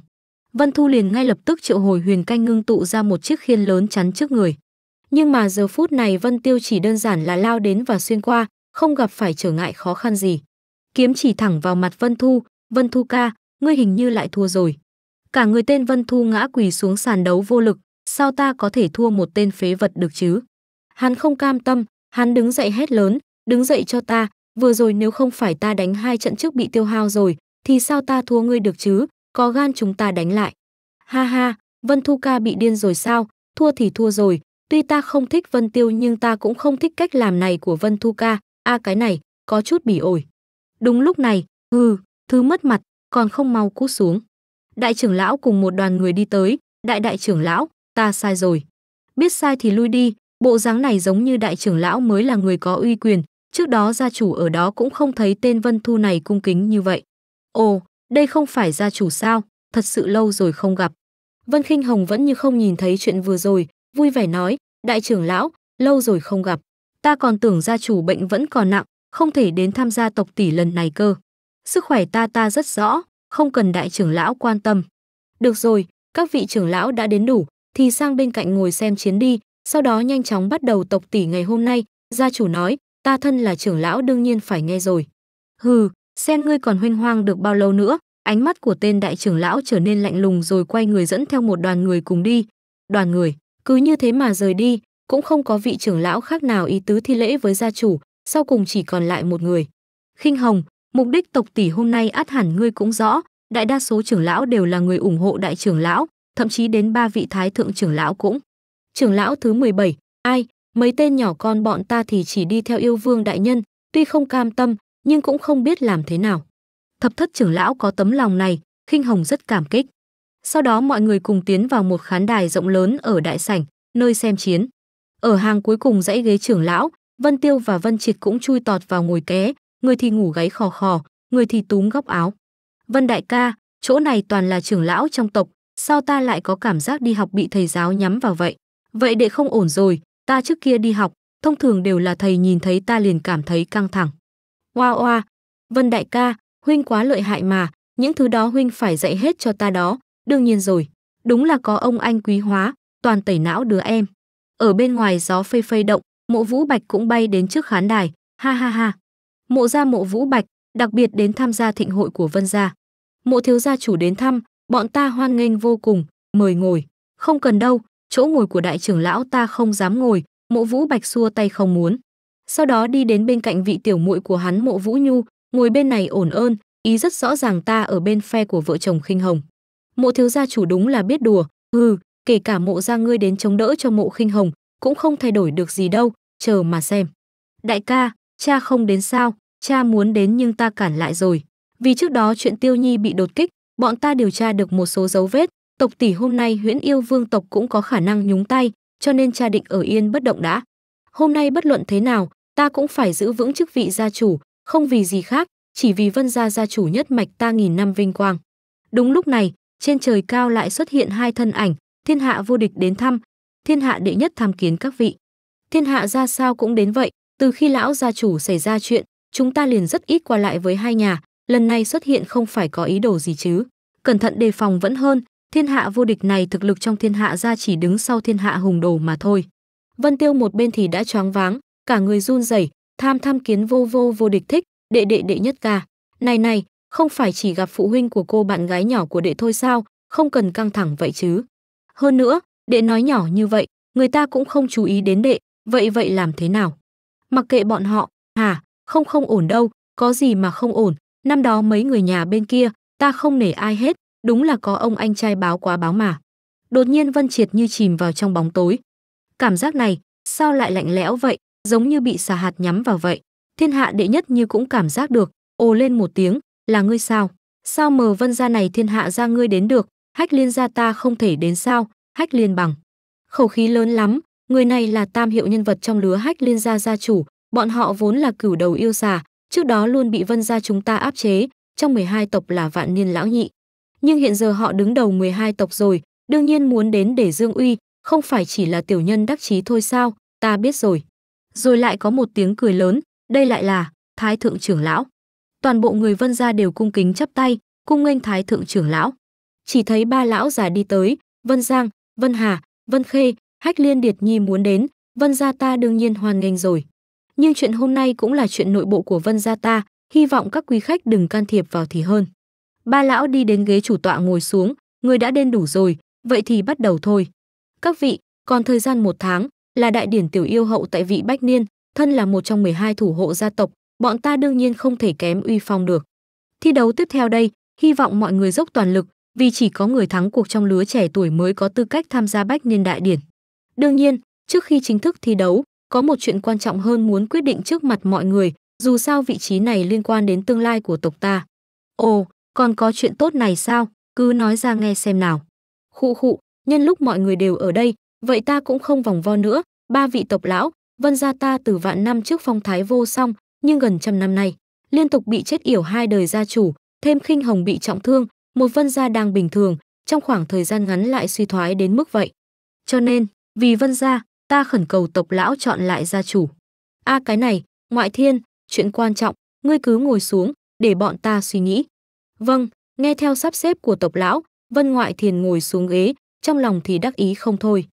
Vân Thu liền ngay lập tức triệu hồi huyền canh ngưng tụ ra một chiếc khiên lớn chắn trước người nhưng mà giờ phút này Vân Tiêu chỉ đơn giản là lao đến và xuyên qua, không gặp phải trở ngại khó khăn gì. Kiếm chỉ thẳng vào mặt Vân Thu, "Vân Thu ca, ngươi hình như lại thua rồi." Cả người tên Vân Thu ngã quỳ xuống sàn đấu vô lực, sao ta có thể thua một tên phế vật được chứ? Hắn không cam tâm, hắn đứng dậy hét lớn, "Đứng dậy cho ta, vừa rồi nếu không phải ta đánh hai trận trước bị tiêu hao rồi, thì sao ta thua ngươi được chứ, có gan chúng ta đánh lại." Ha ha, Vân Thu ca bị điên rồi sao, thua thì thua rồi, Tuy ta không thích Vân Tiêu nhưng ta cũng không thích cách làm này của Vân Thu Ca, a à, cái này, có chút bỉ ổi. Đúng lúc này, hừ, thứ mất mặt, còn không mau cú xuống. Đại trưởng lão cùng một đoàn người đi tới, đại đại trưởng lão, ta sai rồi. Biết sai thì lui đi, bộ dáng này giống như đại trưởng lão mới là người có uy quyền, trước đó gia chủ ở đó cũng không thấy tên Vân Thu này cung kính như vậy. Ồ, đây không phải gia chủ sao, thật sự lâu rồi không gặp. Vân Khinh Hồng vẫn như không nhìn thấy chuyện vừa rồi, vui vẻ nói, đại trưởng lão, lâu rồi không gặp. Ta còn tưởng gia chủ bệnh vẫn còn nặng, không thể đến tham gia tộc tỷ lần này cơ. Sức khỏe ta ta rất rõ, không cần đại trưởng lão quan tâm. Được rồi, các vị trưởng lão đã đến đủ, thì sang bên cạnh ngồi xem chiến đi, sau đó nhanh chóng bắt đầu tộc tỷ ngày hôm nay, gia chủ nói, ta thân là trưởng lão đương nhiên phải nghe rồi. Hừ, xem ngươi còn huynh hoang được bao lâu nữa, ánh mắt của tên đại trưởng lão trở nên lạnh lùng rồi quay người dẫn theo một đoàn người cùng đi. Đoàn người. Cứ như thế mà rời đi, cũng không có vị trưởng lão khác nào ý tứ thi lễ với gia chủ, sau cùng chỉ còn lại một người. Khinh Hồng, mục đích tộc tỷ hôm nay át hẳn ngươi cũng rõ, đại đa số trưởng lão đều là người ủng hộ đại trưởng lão, thậm chí đến ba vị thái thượng trưởng lão cũng. Trưởng lão thứ 17, ai, mấy tên nhỏ con bọn ta thì chỉ đi theo yêu vương đại nhân, tuy không cam tâm, nhưng cũng không biết làm thế nào. Thập thất trưởng lão có tấm lòng này, khinh hồng rất cảm kích. Sau đó mọi người cùng tiến vào một khán đài rộng lớn ở đại sảnh, nơi xem chiến. Ở hàng cuối cùng dãy ghế trưởng lão, Vân Tiêu và Vân Triệt cũng chui tọt vào ngồi ké, người thì ngủ gáy khò khò, người thì túm góc áo. Vân đại ca, chỗ này toàn là trưởng lão trong tộc, sao ta lại có cảm giác đi học bị thầy giáo nhắm vào vậy? Vậy để không ổn rồi, ta trước kia đi học, thông thường đều là thầy nhìn thấy ta liền cảm thấy căng thẳng. Oa oa, Vân đại ca, huynh quá lợi hại mà, những thứ đó huynh phải dạy hết cho ta đó, Đương nhiên rồi, đúng là có ông anh quý hóa, toàn tẩy não đứa em. Ở bên ngoài gió phây phây động, mộ vũ bạch cũng bay đến trước khán đài, ha ha ha. Mộ gia mộ vũ bạch, đặc biệt đến tham gia thịnh hội của vân gia. Mộ thiếu gia chủ đến thăm, bọn ta hoan nghênh vô cùng, mời ngồi. Không cần đâu, chỗ ngồi của đại trưởng lão ta không dám ngồi, mộ vũ bạch xua tay không muốn. Sau đó đi đến bên cạnh vị tiểu muội của hắn mộ vũ nhu, ngồi bên này ổn ơn, ý rất rõ ràng ta ở bên phe của vợ chồng khinh hồng mộ thiếu gia chủ đúng là biết đùa hừ kể cả mộ gia ngươi đến chống đỡ cho mộ khinh hồng cũng không thay đổi được gì đâu chờ mà xem đại ca cha không đến sao cha muốn đến nhưng ta cản lại rồi vì trước đó chuyện tiêu nhi bị đột kích bọn ta điều tra được một số dấu vết tộc tỷ hôm nay huyễn yêu vương tộc cũng có khả năng nhúng tay cho nên cha định ở yên bất động đã hôm nay bất luận thế nào ta cũng phải giữ vững chức vị gia chủ không vì gì khác chỉ vì vân gia gia chủ nhất mạch ta nghìn năm vinh quang đúng lúc này trên trời cao lại xuất hiện hai thân ảnh, thiên hạ vô địch đến thăm, thiên hạ đệ nhất tham kiến các vị. Thiên hạ ra sao cũng đến vậy, từ khi lão gia chủ xảy ra chuyện, chúng ta liền rất ít qua lại với hai nhà, lần này xuất hiện không phải có ý đồ gì chứ. Cẩn thận đề phòng vẫn hơn, thiên hạ vô địch này thực lực trong thiên hạ ra chỉ đứng sau thiên hạ hùng đồ mà thôi. Vân Tiêu một bên thì đã choáng váng, cả người run rẩy, tham tham kiến vô vô vô địch thích, đệ đệ đệ nhất ca. Này này, không phải chỉ gặp phụ huynh của cô bạn gái nhỏ của đệ thôi sao, không cần căng thẳng vậy chứ. Hơn nữa, đệ nói nhỏ như vậy, người ta cũng không chú ý đến đệ, vậy vậy làm thế nào? Mặc kệ bọn họ, hả, không không ổn đâu, có gì mà không ổn, năm đó mấy người nhà bên kia, ta không nể ai hết, đúng là có ông anh trai báo quá báo mà. Đột nhiên Vân Triệt như chìm vào trong bóng tối. Cảm giác này, sao lại lạnh lẽo vậy, giống như bị xà hạt nhắm vào vậy. Thiên hạ đệ nhất như cũng cảm giác được, ồ lên một tiếng, là ngươi sao sao mờ vân gia này thiên hạ ra ngươi đến được hách liên gia ta không thể đến sao hách liên bằng khẩu khí lớn lắm người này là tam hiệu nhân vật trong lứa hách liên gia gia chủ bọn họ vốn là cửu đầu yêu xà trước đó luôn bị vân gia chúng ta áp chế trong 12 tộc là vạn niên lão nhị nhưng hiện giờ họ đứng đầu 12 tộc rồi đương nhiên muốn đến để dương uy không phải chỉ là tiểu nhân đắc chí thôi sao ta biết rồi rồi lại có một tiếng cười lớn đây lại là thái thượng trưởng lão toàn bộ người vân gia đều cung kính chắp tay cung nghênh thái thượng trưởng lão chỉ thấy ba lão già đi tới vân giang vân hà vân khê hách liên điệt nhi muốn đến vân gia ta đương nhiên hoan nghênh rồi nhưng chuyện hôm nay cũng là chuyện nội bộ của vân gia ta hy vọng các quý khách đừng can thiệp vào thì hơn ba lão đi đến ghế chủ tọa ngồi xuống người đã đến đủ rồi vậy thì bắt đầu thôi các vị còn thời gian một tháng là đại điển tiểu yêu hậu tại vị bách niên thân là một trong 12 thủ hộ gia tộc bọn ta đương nhiên không thể kém uy phong được. Thi đấu tiếp theo đây, hy vọng mọi người dốc toàn lực, vì chỉ có người thắng cuộc trong lứa trẻ tuổi mới có tư cách tham gia bách niên đại điển. Đương nhiên, trước khi chính thức thi đấu, có một chuyện quan trọng hơn muốn quyết định trước mặt mọi người, dù sao vị trí này liên quan đến tương lai của tộc ta. Ồ, còn có chuyện tốt này sao, cứ nói ra nghe xem nào. Khụ khụ, nhân lúc mọi người đều ở đây, vậy ta cũng không vòng vo nữa, ba vị tộc lão, vân gia ta từ vạn năm trước phong thái vô song, nhưng gần trăm năm nay, liên tục bị chết yểu hai đời gia chủ, thêm khinh hồng bị trọng thương, một vân gia đang bình thường, trong khoảng thời gian ngắn lại suy thoái đến mức vậy. Cho nên, vì vân gia, ta khẩn cầu tộc lão chọn lại gia chủ. A à, cái này, ngoại thiên, chuyện quan trọng, ngươi cứ ngồi xuống, để bọn ta suy nghĩ. Vâng, nghe theo sắp xếp của tộc lão, Vân Ngoại Thiền ngồi xuống ghế, trong lòng thì đắc ý không thôi.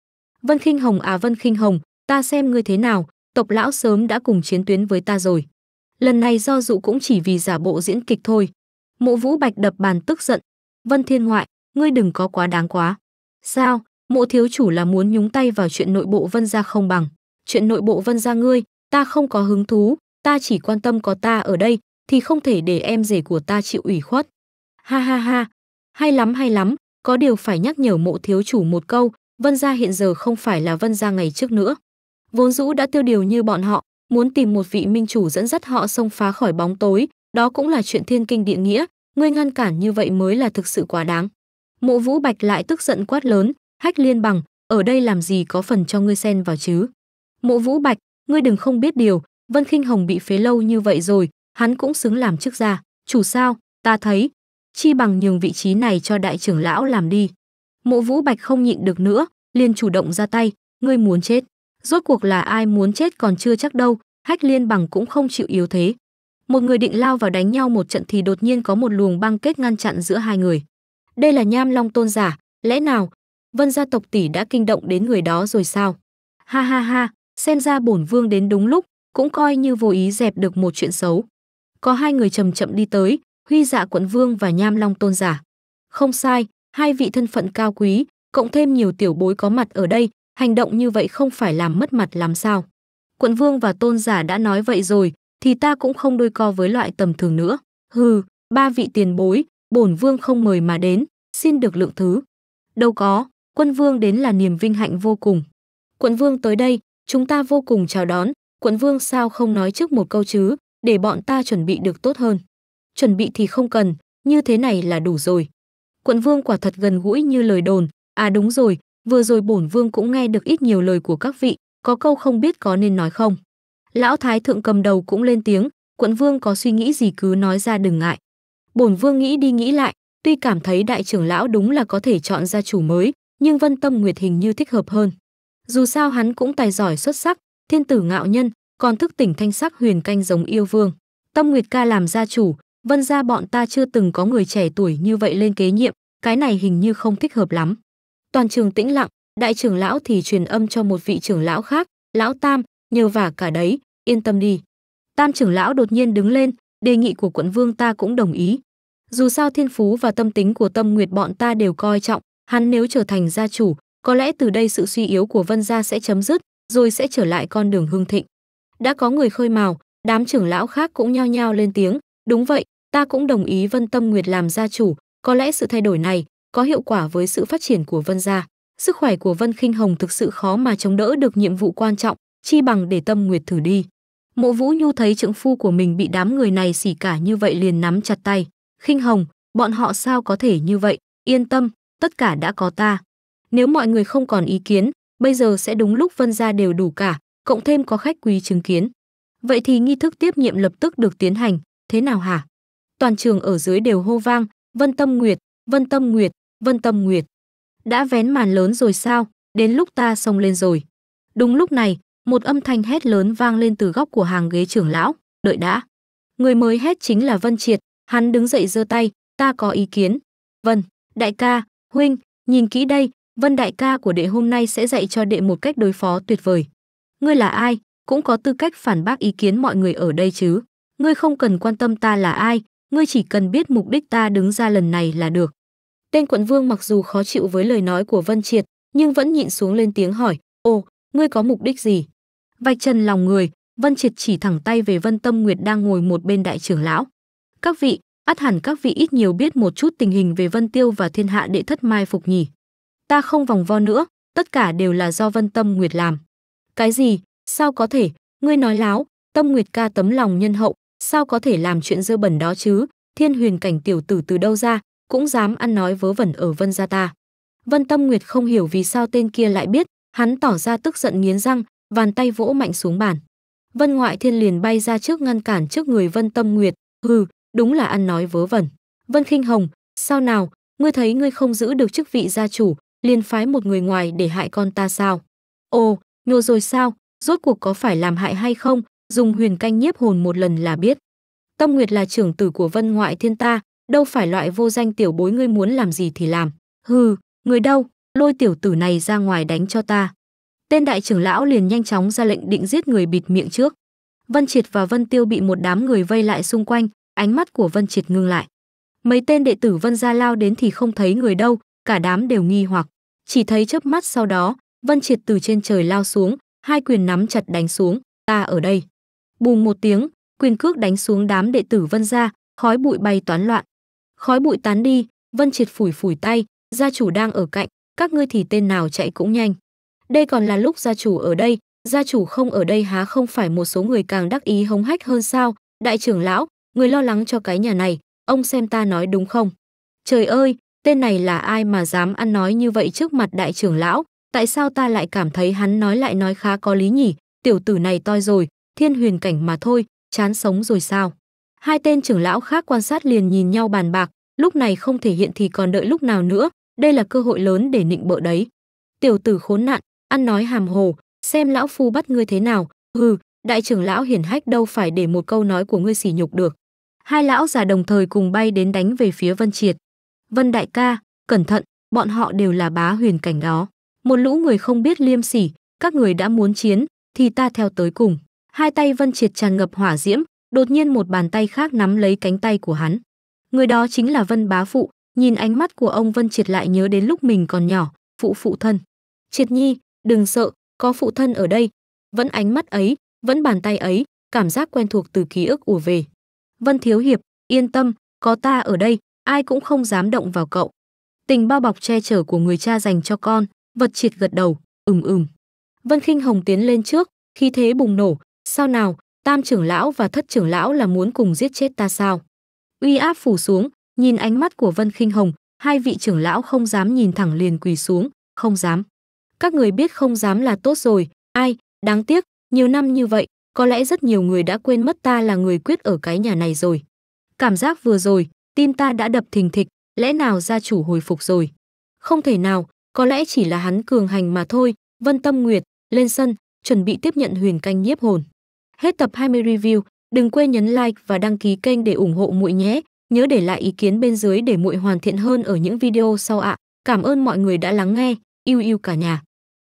Vân Khinh Hồng à Vân Khinh Hồng, ta xem ngươi thế nào, tộc lão sớm đã cùng chiến tuyến với ta rồi. Lần này do dụ cũng chỉ vì giả bộ diễn kịch thôi. Mộ Vũ Bạch đập bàn tức giận. Vân Thiên Ngoại, ngươi đừng có quá đáng quá. Sao, mộ thiếu chủ là muốn nhúng tay vào chuyện nội bộ vân gia không bằng. Chuyện nội bộ vân gia ngươi, ta không có hứng thú, ta chỉ quan tâm có ta ở đây, thì không thể để em rể của ta chịu ủy khuất. Ha ha ha, hay lắm hay lắm, có điều phải nhắc nhở mộ thiếu chủ một câu, vân gia hiện giờ không phải là vân gia ngày trước nữa. Vốn dũ đã tiêu điều như bọn họ, muốn tìm một vị minh chủ dẫn dắt họ xông phá khỏi bóng tối, đó cũng là chuyện thiên kinh địa nghĩa, ngươi ngăn cản như vậy mới là thực sự quá đáng. Mộ Vũ Bạch lại tức giận quát lớn, hách liên bằng, ở đây làm gì có phần cho ngươi xen vào chứ. Mộ Vũ Bạch, ngươi đừng không biết điều, Vân Khinh Hồng bị phế lâu như vậy rồi, hắn cũng xứng làm chức gia, chủ sao, ta thấy, chi bằng nhường vị trí này cho đại trưởng lão làm đi. Mộ Vũ Bạch không nhịn được nữa, liền chủ động ra tay, ngươi muốn chết. Rốt cuộc là ai muốn chết còn chưa chắc đâu, hách liên bằng cũng không chịu yếu thế. Một người định lao vào đánh nhau một trận thì đột nhiên có một luồng băng kết ngăn chặn giữa hai người. Đây là nham long tôn giả, lẽ nào? Vân gia tộc tỷ đã kinh động đến người đó rồi sao? Ha ha ha, xem ra bổn vương đến đúng lúc, cũng coi như vô ý dẹp được một chuyện xấu. Có hai người chậm chậm đi tới, Huy Dạ quận vương và Nham Long tôn giả. Không sai, hai vị thân phận cao quý, cộng thêm nhiều tiểu bối có mặt ở đây, hành động như vậy không phải làm mất mặt làm sao. Quận vương và tôn giả đã nói vậy rồi, thì ta cũng không đôi co với loại tầm thường nữa. Hừ, ba vị tiền bối, bổn vương không mời mà đến, xin được lượng thứ. Đâu có, quân vương đến là niềm vinh hạnh vô cùng. Quận vương tới đây, chúng ta vô cùng chào đón, quận vương sao không nói trước một câu chứ, để bọn ta chuẩn bị được tốt hơn. Chuẩn bị thì không cần, như thế này là đủ rồi. Quận vương quả thật gần gũi như lời đồn, à đúng rồi, Vừa rồi bổn vương cũng nghe được ít nhiều lời của các vị, có câu không biết có nên nói không. Lão thái thượng cầm đầu cũng lên tiếng, quận vương có suy nghĩ gì cứ nói ra đừng ngại. Bổn vương nghĩ đi nghĩ lại, tuy cảm thấy đại trưởng lão đúng là có thể chọn ra chủ mới, nhưng Vân Tâm Nguyệt hình như thích hợp hơn. Dù sao hắn cũng tài giỏi xuất sắc, thiên tử ngạo nhân, còn thức tỉnh thanh sắc huyền canh giống yêu vương. Tâm Nguyệt ca làm gia chủ, Vân gia bọn ta chưa từng có người trẻ tuổi như vậy lên kế nhiệm, cái này hình như không thích hợp lắm toàn trường tĩnh lặng đại trưởng lão thì truyền âm cho một vị trưởng lão khác lão tam nhờ vả cả đấy yên tâm đi tam trưởng lão đột nhiên đứng lên đề nghị của quận vương ta cũng đồng ý dù sao thiên phú và tâm tính của tâm nguyệt bọn ta đều coi trọng hắn nếu trở thành gia chủ có lẽ từ đây sự suy yếu của vân gia sẽ chấm dứt rồi sẽ trở lại con đường hương thịnh đã có người khơi mào đám trưởng lão khác cũng nhao nhao lên tiếng đúng vậy ta cũng đồng ý vân tâm nguyệt làm gia chủ có lẽ sự thay đổi này có hiệu quả với sự phát triển của Vân gia. Sức khỏe của Vân Khinh Hồng thực sự khó mà chống đỡ được nhiệm vụ quan trọng, chi bằng để Tâm Nguyệt thử đi. Mộ Vũ Nhu thấy trượng phu của mình bị đám người này xỉ cả như vậy liền nắm chặt tay. Khinh Hồng, bọn họ sao có thể như vậy, yên tâm, tất cả đã có ta. Nếu mọi người không còn ý kiến, bây giờ sẽ đúng lúc Vân gia đều đủ cả, cộng thêm có khách quý chứng kiến. Vậy thì nghi thức tiếp nhiệm lập tức được tiến hành, thế nào hả? Toàn trường ở dưới đều hô vang, Vân Tâm Nguyệt, Vân Tâm Nguyệt, Vân Tâm Nguyệt. Đã vén màn lớn rồi sao, đến lúc ta xông lên rồi. Đúng lúc này, một âm thanh hét lớn vang lên từ góc của hàng ghế trưởng lão, đợi đã. Người mới hét chính là Vân Triệt, hắn đứng dậy giơ tay, ta có ý kiến. Vân, đại ca, huynh, nhìn kỹ đây, Vân đại ca của đệ hôm nay sẽ dạy cho đệ một cách đối phó tuyệt vời. Ngươi là ai, cũng có tư cách phản bác ý kiến mọi người ở đây chứ. Ngươi không cần quan tâm ta là ai, ngươi chỉ cần biết mục đích ta đứng ra lần này là được. Tên quận vương mặc dù khó chịu với lời nói của Vân Triệt, nhưng vẫn nhịn xuống lên tiếng hỏi, ô, ngươi có mục đích gì? Vạch trần lòng người, Vân Triệt chỉ thẳng tay về Vân Tâm Nguyệt đang ngồi một bên đại trưởng lão. Các vị, át hẳn các vị ít nhiều biết một chút tình hình về Vân Tiêu và thiên hạ đệ thất mai phục nhỉ. Ta không vòng vo nữa, tất cả đều là do Vân Tâm Nguyệt làm. Cái gì? Sao có thể? Ngươi nói láo, Tâm Nguyệt ca tấm lòng nhân hậu, sao có thể làm chuyện dơ bẩn đó chứ? Thiên huyền cảnh tiểu tử từ đâu ra, cũng dám ăn nói vớ vẩn ở Vân gia ta. Vân Tâm Nguyệt không hiểu vì sao tên kia lại biết, hắn tỏ ra tức giận nghiến răng, vàn tay vỗ mạnh xuống bàn. Vân Ngoại Thiên liền bay ra trước ngăn cản trước người Vân Tâm Nguyệt, hừ, đúng là ăn nói vớ vẩn. Vân Khinh Hồng, sao nào, ngươi thấy ngươi không giữ được chức vị gia chủ, liền phái một người ngoài để hại con ta sao? Ồ, nhô rồi sao, rốt cuộc có phải làm hại hay không, dùng huyền canh nhiếp hồn một lần là biết. Tâm Nguyệt là trưởng tử của Vân Ngoại Thiên ta, đâu phải loại vô danh tiểu bối ngươi muốn làm gì thì làm. Hừ, người đâu, lôi tiểu tử này ra ngoài đánh cho ta. Tên đại trưởng lão liền nhanh chóng ra lệnh định giết người bịt miệng trước. Vân Triệt và Vân Tiêu bị một đám người vây lại xung quanh, ánh mắt của Vân Triệt ngưng lại. Mấy tên đệ tử Vân gia lao đến thì không thấy người đâu, cả đám đều nghi hoặc. Chỉ thấy chớp mắt sau đó, Vân Triệt từ trên trời lao xuống, hai quyền nắm chặt đánh xuống, ta ở đây. Bùm một tiếng, quyền cước đánh xuống đám đệ tử Vân gia, khói bụi bay toán loạn. Khói bụi tán đi, Vân Triệt phủi phủi tay, gia chủ đang ở cạnh, các ngươi thì tên nào chạy cũng nhanh. Đây còn là lúc gia chủ ở đây, gia chủ không ở đây há không phải một số người càng đắc ý hống hách hơn sao? Đại trưởng lão, người lo lắng cho cái nhà này, ông xem ta nói đúng không? Trời ơi, tên này là ai mà dám ăn nói như vậy trước mặt đại trưởng lão? Tại sao ta lại cảm thấy hắn nói lại nói khá có lý nhỉ? Tiểu tử này toi rồi, thiên huyền cảnh mà thôi, chán sống rồi sao? Hai tên trưởng lão khác quan sát liền nhìn nhau bàn bạc, lúc này không thể hiện thì còn đợi lúc nào nữa, đây là cơ hội lớn để nịnh bợ đấy. Tiểu tử khốn nạn, ăn nói hàm hồ, xem lão phu bắt ngươi thế nào, hừ, đại trưởng lão hiển hách đâu phải để một câu nói của ngươi sỉ nhục được. Hai lão già đồng thời cùng bay đến đánh về phía Vân Triệt. Vân đại ca, cẩn thận, bọn họ đều là bá huyền cảnh đó. Một lũ người không biết liêm sỉ, các người đã muốn chiến, thì ta theo tới cùng. Hai tay Vân Triệt tràn ngập hỏa diễm, đột nhiên một bàn tay khác nắm lấy cánh tay của hắn người đó chính là vân bá phụ nhìn ánh mắt của ông vân triệt lại nhớ đến lúc mình còn nhỏ phụ phụ thân triệt nhi đừng sợ có phụ thân ở đây vẫn ánh mắt ấy vẫn bàn tay ấy cảm giác quen thuộc từ ký ức ùa về vân thiếu hiệp yên tâm có ta ở đây ai cũng không dám động vào cậu tình bao bọc che chở của người cha dành cho con vật triệt gật đầu ừm ừm vân kinh hồng tiến lên trước khí thế bùng nổ sao nào tam trưởng lão và thất trưởng lão là muốn cùng giết chết ta sao? Uy áp phủ xuống, nhìn ánh mắt của Vân Khinh Hồng, hai vị trưởng lão không dám nhìn thẳng liền quỳ xuống, không dám. Các người biết không dám là tốt rồi, ai, đáng tiếc, nhiều năm như vậy, có lẽ rất nhiều người đã quên mất ta là người quyết ở cái nhà này rồi. Cảm giác vừa rồi, tim ta đã đập thình thịch, lẽ nào gia chủ hồi phục rồi? Không thể nào, có lẽ chỉ là hắn cường hành mà thôi, Vân Tâm Nguyệt, lên sân, chuẩn bị tiếp nhận huyền canh nhiếp hồn. Hết tập 20 review, đừng quên nhấn like và đăng ký kênh để ủng hộ muội nhé. Nhớ để lại ý kiến bên dưới để muội hoàn thiện hơn ở những video sau ạ. À. Cảm ơn mọi người đã lắng nghe. Yêu yêu cả nhà.